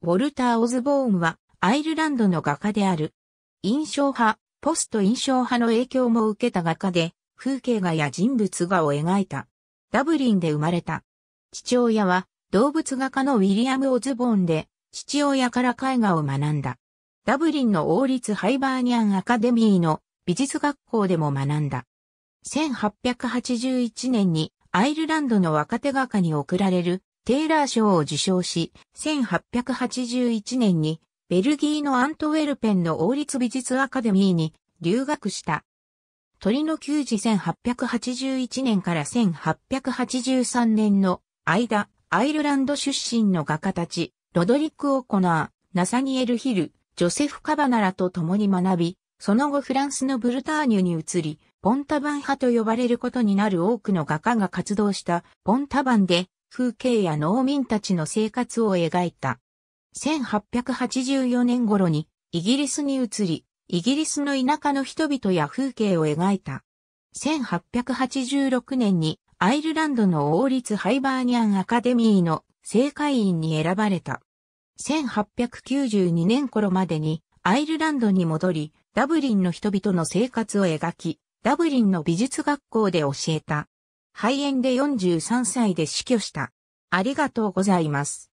ウォルター・オズボーンはアイルランドの画家である。印象派、ポスト印象派の影響も受けた画家で、風景画や人物画を描いた。ダブリンで生まれた。父親は動物画家のウィリアム・オズボーンで、父親から絵画を学んだ。ダブリンの王立ハイバーニアン・アカデミーの美術学校でも学んだ。1881年にアイルランドの若手画家に贈られるテイラー賞を受賞し、1881年にベルギーのアントウェルペンの王立美術アカデミーに留学した。鳥の給仕1881年から1883年の間、アイルランド出身の画家たち、ロドリック・オコナー、ナサニエル・ヒル、ジョセフ・カバナラと共に学び、その後フランスのブルターニュに移り、ポンタバン派と呼ばれることになる多くの画家が活動したポンタバンで風景や農民たちの生活を描いた。1884年頃にイギリスに移り、イギリスの田舎の人々や風景を描いた。1886年にアイルランドの王立ハイバーニアンアカデミーの正会員に選ばれた。1892年頃までにアイルランドに戻り、ダブリンの人々の生活を描き、ダブリンの美術学校で教えた。肺炎で43歳で死去した。ありがとうございます。